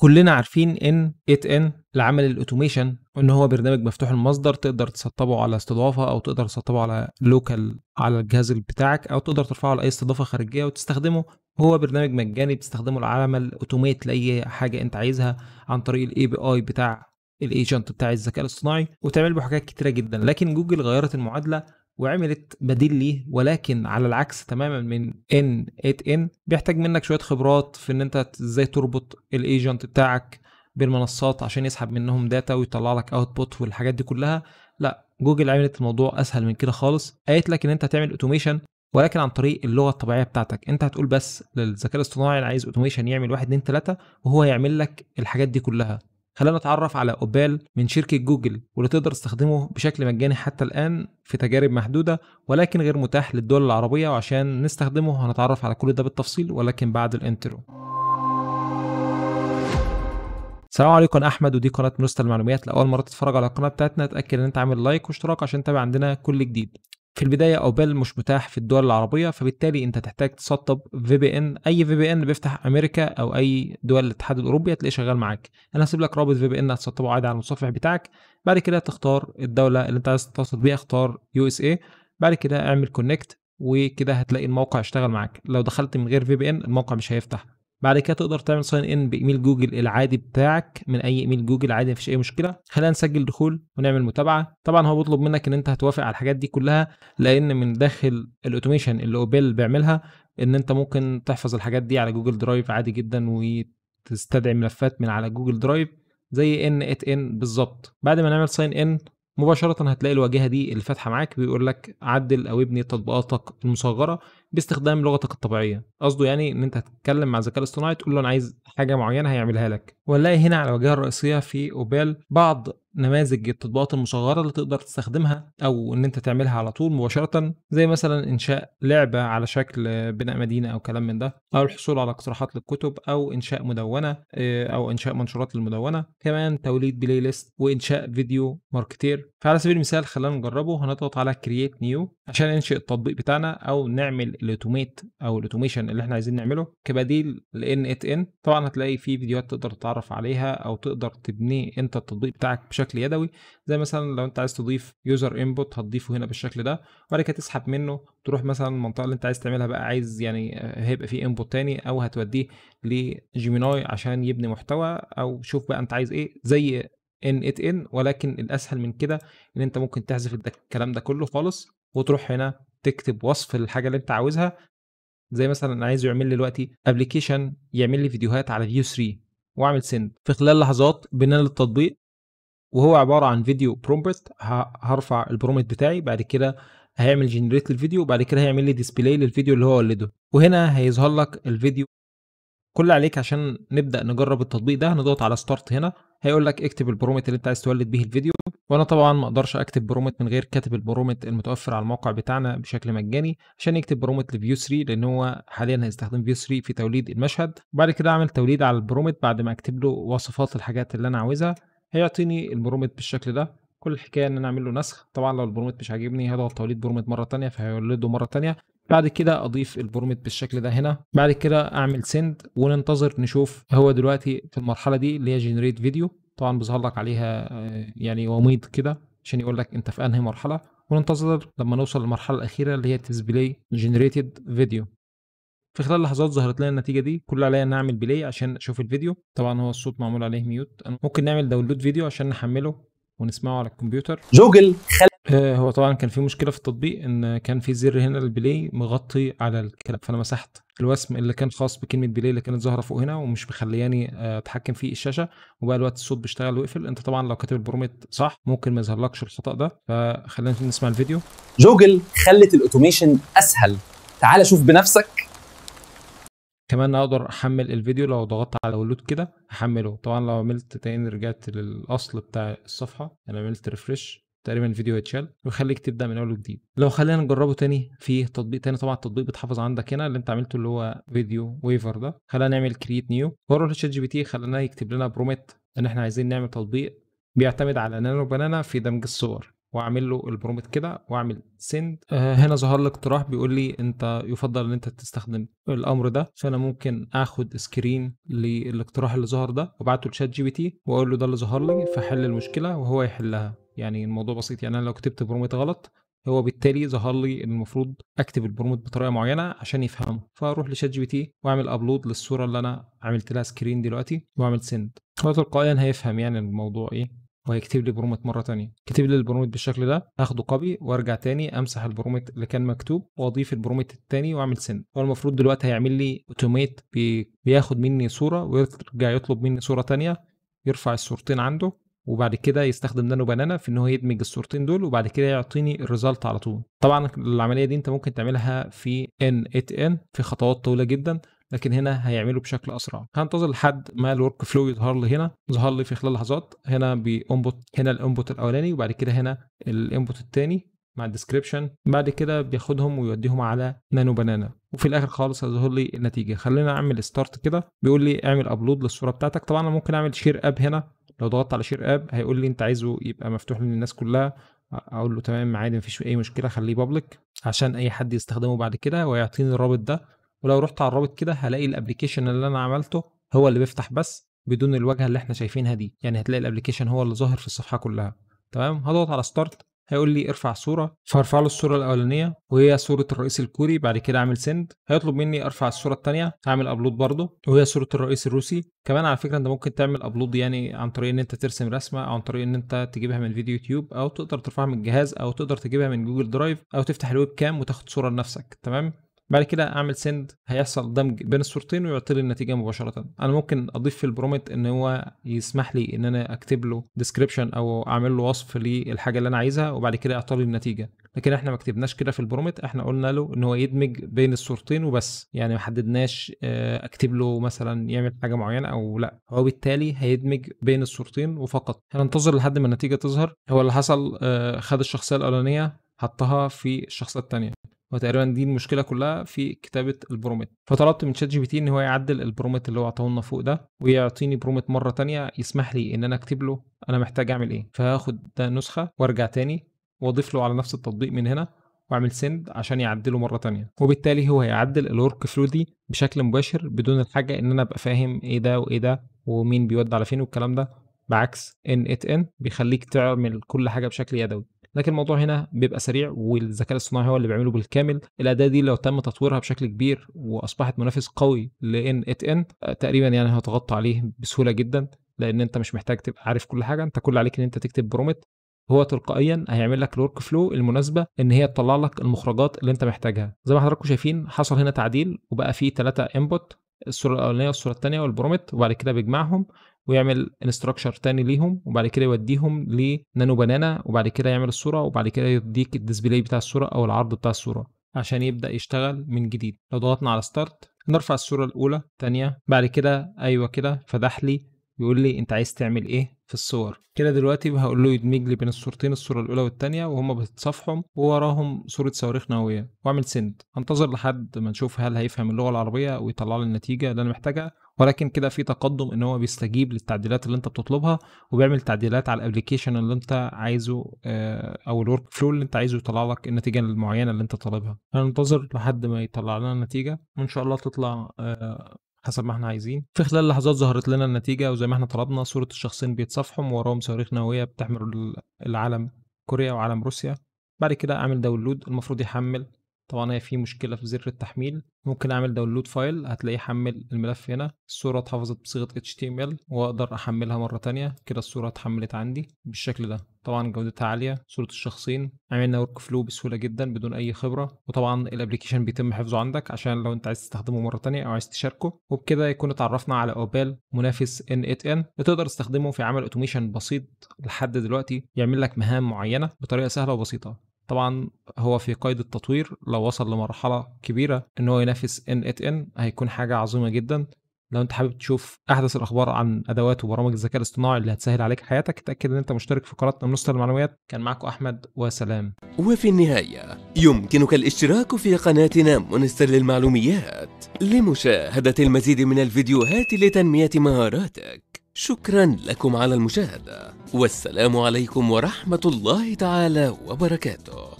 كلنا عارفين ان 8n العمل الاوتوميشن ان هو برنامج مفتوح المصدر تقدر تسطبه على استضافه او تقدر تسطبه على لوكال على الجهاز بتاعك او تقدر ترفعه لاي استضافه خارجيه وتستخدمه هو برنامج مجاني بتستخدمه العمل اوتوميت لاي حاجه انت عايزها عن طريق الاي بي اي بتاع الايجنت بتاع الذكاء الاصطناعي وتعمل به حاجات كتيره جدا لكن جوجل غيرت المعادله وعملت بديل ليه ولكن على العكس تماما من ان 8 ان بيحتاج منك شويه خبرات في ان انت ازاي تربط الايجنت بتاعك بالمنصات عشان يسحب منهم داتا ويطلع لك اوتبوت والحاجات دي كلها لا جوجل عملت الموضوع اسهل من كده خالص قالت لك ان انت هتعمل اوتوميشن ولكن عن طريق اللغه الطبيعيه بتاعتك انت هتقول بس للذكاء الاصطناعي انا عايز اوتوميشن يعمل 1 2 3 وهو يعمل لك الحاجات دي كلها خلينا نتعرف على أوبال من شركة جوجل واللي تقدر تستخدمه بشكل مجاني حتى الآن في تجارب محدودة ولكن غير متاح للدول العربية وعشان نستخدمه هنتعرف على كل ده بالتفصيل ولكن بعد الانترو السلام عليكم احمد ودي قناه مستر المعلومات لاول مره تتفرج على القناه بتاعتنا اتاكد ان انت عامل لايك واشتراك عشان تتابع عندنا كل جديد في البداية أوبال مش متاح في الدول العربية فبالتالي أنت تحتاج تسطب في بي إن أي في بي إن بيفتح أمريكا أو أي دول الاتحاد الأوروبي هتلاقيه شغال معاك أنا هسيب لك رابط في بي إن هتسطبه عادي على المتصفح بتاعك بعد كده تختار الدولة اللي أنت عايز تتصل بيها اختار يو اس اي بعد كده اعمل كونكت وكده هتلاقي الموقع اشتغل معاك لو دخلت من غير في بي إن الموقع مش هيفتح بعد كده تقدر تعمل ساين ان بايميل جوجل العادي بتاعك من اي ايميل جوجل عادي مفيش اي مشكله خلينا نسجل دخول ونعمل متابعه طبعا هو بيطلب منك ان انت هتوافق على الحاجات دي كلها لان من داخل الاوتوميشن اللي اوبيل بيعملها ان انت ممكن تحفظ الحاجات دي على جوجل درايف عادي جدا وتستدعي ملفات من على جوجل درايف زي ان ات ان بالظبط بعد ما نعمل ساين ان مباشرة هتلاقي الواجهة دي اللي فاتحة معاك بيقول لك عدل أو ابني تطبيقاتك المصغرة باستخدام لغتك الطبيعيه قصده يعني ان انت هتتكلم مع الذكاء الاصطناعي تقول له انا عايز حاجه معينه هيعملها لك ونلاقي هنا على الواجهه الرئيسيه في اوبال بعض نماذج التطبيقات المصغره اللي تقدر تستخدمها او ان انت تعملها على طول مباشره زي مثلا انشاء لعبه على شكل بناء مدينه او كلام من ده او الحصول على اقتراحات للكتب او انشاء مدونه آه، او انشاء منشورات للمدونه كمان توليد بلاي ليست وانشاء فيديو ماركتير فعلى سبيل المثال خلينا نجربه هنضغط على كرييت نيو عشان ننشئ التطبيق بتاعنا او نعمل الاوتوميت او الاوتوميشن اللي احنا عايزين نعمله كبديل لان ات ان طبعا هتلاقي في فيديوهات تقدر تتعرف عليها او تقدر تبني انت التطبيق بتاعك بشكل يدوي زي مثلا لو انت عايز تضيف يوزر انبوت هتضيفه هنا بالشكل ده وبعد كده تسحب منه تروح مثلا المنطقه اللي انت عايز تعملها بقى عايز يعني آه، هيبقى في انبوت تاني او هتوديه لجيميناي عشان يبني محتوى او شوف بقى انت عايز ايه زي ان ات ان ولكن الاسهل من كده ان انت ممكن تحذف الكلام ده كله خالص وتروح هنا تكتب وصف للحاجه اللي انت عاوزها زي مثلا انا عايز يعمل لي دلوقتي ابلكيشن يعمل لي فيديوهات على فيو 3 واعمل سند في خلال لحظات بنال التطبيق وهو عباره عن فيديو برومبت هرفع البرومبت بتاعي بعد كده هيعمل جنريت للفيديو وبعد كده هيعمل لي ديسبلاي للفيديو اللي هو ولده وهنا هيظهر لك الفيديو كل عليك عشان نبدا نجرب التطبيق ده هنضغط على ستارت هنا هيقول لك اكتب البرومت اللي انت عايز تولد بيه الفيديو وانا طبعا ما اقدرش اكتب برومت من غير كاتب البرومت المتوفر على الموقع بتاعنا بشكل مجاني عشان يكتب برومت لفيو 3 لان هو حاليا هيستخدم فيو 3 في توليد المشهد وبعد كده اعمل توليد على البرومت بعد ما اكتب له وصفات الحاجات اللي انا عاوزها هيعطيني البرومت بالشكل ده كل الحكايه ان انا اعمل له نسخ طبعا لو البرومت مش عاجبني هضغط توليد برومت مره ثانيه فهيولده مره ثانيه بعد كده اضيف البرومت بالشكل ده هنا بعد كده اعمل سند وننتظر نشوف هو دلوقتي في المرحله دي اللي هي جنريت فيديو طبعا بيظهر لك عليها آه، يعني وميض كده عشان يقول لك انت في انهي مرحله وننتظر لما نوصل للمرحله الاخيره اللي هي ديسبلاي جنريتد فيديو في خلال لحظات ظهرت لنا النتيجه دي كل عليا ان اعمل بلاي عشان اشوف الفيديو طبعا هو الصوت معمول عليه ميوت ممكن نعمل داونلود فيديو عشان نحمله ونسمعه على الكمبيوتر جوجل خلت آه، هو طبعا كان في مشكله في التطبيق ان كان في زر هنا البلاي مغطي على الكلام فانا مسحت الوسم اللي كان خاص بكلمه بلاي اللي كانت ظاهره فوق هنا ومش مخلياني آه، اتحكم فيه الشاشه وبقى الوقت الصوت بيشتغل ويقفل انت طبعا لو كاتب البرومت صح ممكن ما يظهرلكش الخطا ده فخلينا نسمع الفيديو جوجل خلت الاوتوميشن اسهل تعال شوف بنفسك كمان اقدر احمل الفيديو لو ضغطت على ولود كده احمله طبعا لو عملت تاني رجعت للاصل بتاع الصفحه انا عملت ريفرش تقريبا الفيديو هيتشال ويخليك تبدا من اول وجديد لو خلينا نجربه تاني في تطبيق تاني طبعا التطبيق بتحافظ عندك هنا اللي انت عملته اللي هو فيديو ويفر ده خلينا نعمل كرييت نيو واروح شات جي بي تي خلينا يكتب لنا بروميت ان احنا عايزين نعمل تطبيق بيعتمد على نانو بنانا في دمج الصور واعمل له البرومت كده واعمل سند آه هنا ظهر لي اقتراح بيقول لي انت يفضل ان انت تستخدم الامر ده فانا ممكن اخد سكرين للاقتراح اللي ظهر ده وابعته لشات جي بي تي واقول له ده اللي ظهر لي فحل المشكله وهو يحلها يعني الموضوع بسيط يعني انا لو كتبت برومت غلط هو بالتالي ظهر لي المفروض اكتب البرومت بطريقه معينه عشان يفهمه فاروح لشات جي بي تي واعمل ابلود للصوره اللي انا عملت لها سكرين دلوقتي واعمل سند هو تلقائيا هيفهم يعني الموضوع ايه وهيكتب لي برومت مره تانية كتب لي البرومت بالشكل ده هاخده كوبي وارجع تاني امسح البرومت اللي كان مكتوب واضيف البرومت التاني واعمل سند هو المفروض دلوقتي هيعمل لي اوتوميت بياخد مني صوره ويرجع يطلب مني صوره تانية يرفع الصورتين عنده وبعد كده يستخدم نانو بنانا في ان هو يدمج الصورتين دول وبعد كده يعطيني الريزلت على طول طبعا العمليه دي انت ممكن تعملها في ان ات ان في خطوات طويله جدا لكن هنا هيعمله بشكل اسرع هنتظر لحد ما الورك فلو يظهر لي هنا ظهر لي في خلال لحظات هنا بانبوت هنا الانبوت الاولاني وبعد كده هنا الانبوت الثاني مع الديسكريبشن بعد كده بياخدهم ويوديهم على نانو بنانا وفي الاخر خالص هيظهر لي النتيجه خلينا اعمل ستارت كده بيقول لي اعمل ابلود للصوره بتاعتك طبعا انا ممكن اعمل شير اب هنا لو ضغطت على شير اب هيقول لي انت عايزه يبقى مفتوح للناس كلها اقول له تمام عادي مفيش اي مشكله خليه بابليك عشان اي حد يستخدمه بعد كده ويعطيني الرابط ده ولو رحت على الرابط كده هلاقي الابلكيشن اللي انا عملته هو اللي بيفتح بس بدون الواجهه اللي احنا شايفينها دي يعني هتلاقي الابلكيشن هو اللي ظاهر في الصفحه كلها تمام هضغط على ستارت هيقول لي ارفع صوره فارفع له الصوره الاولانيه وهي صوره الرئيس الكوري بعد كده اعمل سند هيطلب مني ارفع الصوره الثانيه اعمل ابلود برضه وهي صوره الرئيس الروسي كمان على فكره انت ممكن تعمل ابلود يعني عن طريق ان انت ترسم رسمه او عن طريق ان انت تجيبها من فيديو يوتيوب او تقدر ترفعها من الجهاز او تقدر تجيبها من جوجل درايف او تفتح الويب كام وتاخد صوره لنفسك تمام بعد كده اعمل سند هيحصل دمج بين الصورتين ويعطي لي النتيجه مباشره انا ممكن اضيف في البرومت ان هو يسمح لي ان انا اكتب له ديسكريبشن او اعمل له وصف للحاجه اللي انا عايزها وبعد كده يعطي لي النتيجه لكن احنا ما كتبناش كده في البرومت احنا قلنا له ان هو يدمج بين الصورتين وبس يعني ما حددناش آه، اكتب له مثلا يعمل حاجه معينه او لا هو بالتالي هيدمج بين الصورتين وفقط هننتظر لحد ما النتيجه تظهر هو اللي حصل آه، خد الشخصيه الاولانيه حطها في الشخصيه الثانيه وتقريبا دي المشكله كلها في كتابه البرومت فطلبت من شات جي بي تي ان هو يعدل البرومت اللي هو اعطاه لنا فوق ده ويعطيني برومت مره تانية يسمح لي ان انا اكتب له انا محتاج اعمل ايه فهاخد ده نسخه وارجع تاني واضيف له على نفس التطبيق من هنا واعمل سند عشان يعدله مره تانية وبالتالي هو هيعدل الورك فلو دي بشكل مباشر بدون الحاجه ان انا ابقى فاهم ايه ده وايه ده ومين بيودي على فين والكلام ده بعكس ان ات ان بيخليك تعمل كل حاجه بشكل يدوي لكن الموضوع هنا بيبقى سريع والذكاء الاصطناعي هو اللي بيعمله بالكامل الاداه دي لو تم تطويرها بشكل كبير واصبحت منافس قوي لان ات ان تقريبا يعني هتغطى عليه بسهوله جدا لان انت مش محتاج تبقى عارف كل حاجه انت كل عليك ان انت تكتب برومت هو تلقائيا هيعمل لك الورك فلو المناسبه ان هي تطلع لك المخرجات اللي انت محتاجها زي ما حضراتكم شايفين حصل هنا تعديل وبقى فيه ثلاثه انبوت الصوره الاولانيه والصوره الثانيه والبرومت وبعد كده بيجمعهم ويعمل انستراكشر تاني ليهم وبعد كده يوديهم لنانو بنانا وبعد كده يعمل الصوره وبعد كده يديك الديسبلاي بتاع الصوره او العرض بتاع الصوره عشان يبدا يشتغل من جديد لو ضغطنا على ستارت نرفع الصوره الاولى الثانيه بعد كده ايوه كده فتح لي يقول لي انت عايز تعمل ايه في الصور كده دلوقتي هقول له يدمج لي بين الصورتين الصوره الاولى والثانيه وهما بتصفحهم ووراهم صوره صواريخ نوويه واعمل سند هنتظر لحد ما نشوف هل هيفهم اللغه العربيه ويطلع لي النتيجه اللي انا محتاجها ولكن كده في تقدم ان هو بيستجيب للتعديلات اللي انت بتطلبها وبيعمل تعديلات على الابلكيشن اللي انت عايزه آه، او الورك فلو اللي انت عايزه يطلع لك النتيجه المعينه اللي انت طالبها هننتظر لحد ما يطلع لنا النتيجه وان شاء الله تطلع آه، حسب ما احنا عايزين في خلال لحظات ظهرت لنا النتيجه وزي ما احنا طلبنا صوره الشخصين بيتصافحوا وراهم صواريخ نوويه بتحمل العالم كوريا وعالم روسيا بعد كده اعمل داونلود المفروض يحمل طبعا هي في مشكله في زر التحميل ممكن اعمل داونلود فايل هتلاقيه حمل الملف هنا الصوره اتحفظت بصيغه HTML واقدر احملها مره تانية كده الصوره اتحملت عندي بالشكل ده طبعا جودتها عاليه صوره الشخصين عملنا ورك فلو بسهوله جدا بدون اي خبره وطبعا الابلكيشن بيتم حفظه عندك عشان لو انت عايز تستخدمه مره ثانيه او عايز تشاركه وبكده يكون اتعرفنا على اوبال منافس ان 8 ان تقدر تستخدمه في عمل اوتوميشن بسيط لحد دلوقتي يعمل لك مهام معينه بطريقه سهله وبسيطه طبعا هو في قيد التطوير لو وصل لمرحله كبيره ان هو ينافس ان 8 ان هيكون حاجه عظيمه جدا لو انت حابب تشوف احدث الاخبار عن ادوات وبرامج الذكاء الاصطناعي اللي هتسهل عليك حياتك اتاكد ان انت مشترك في قناه منصه المعلومات كان معكم احمد وسلام وفي النهايه يمكنك الاشتراك في قناتنا منستر للمعلوميات لمشاهده المزيد من الفيديوهات لتنميه مهاراتك شكرا لكم على المشاهده والسلام عليكم ورحمه الله تعالى وبركاته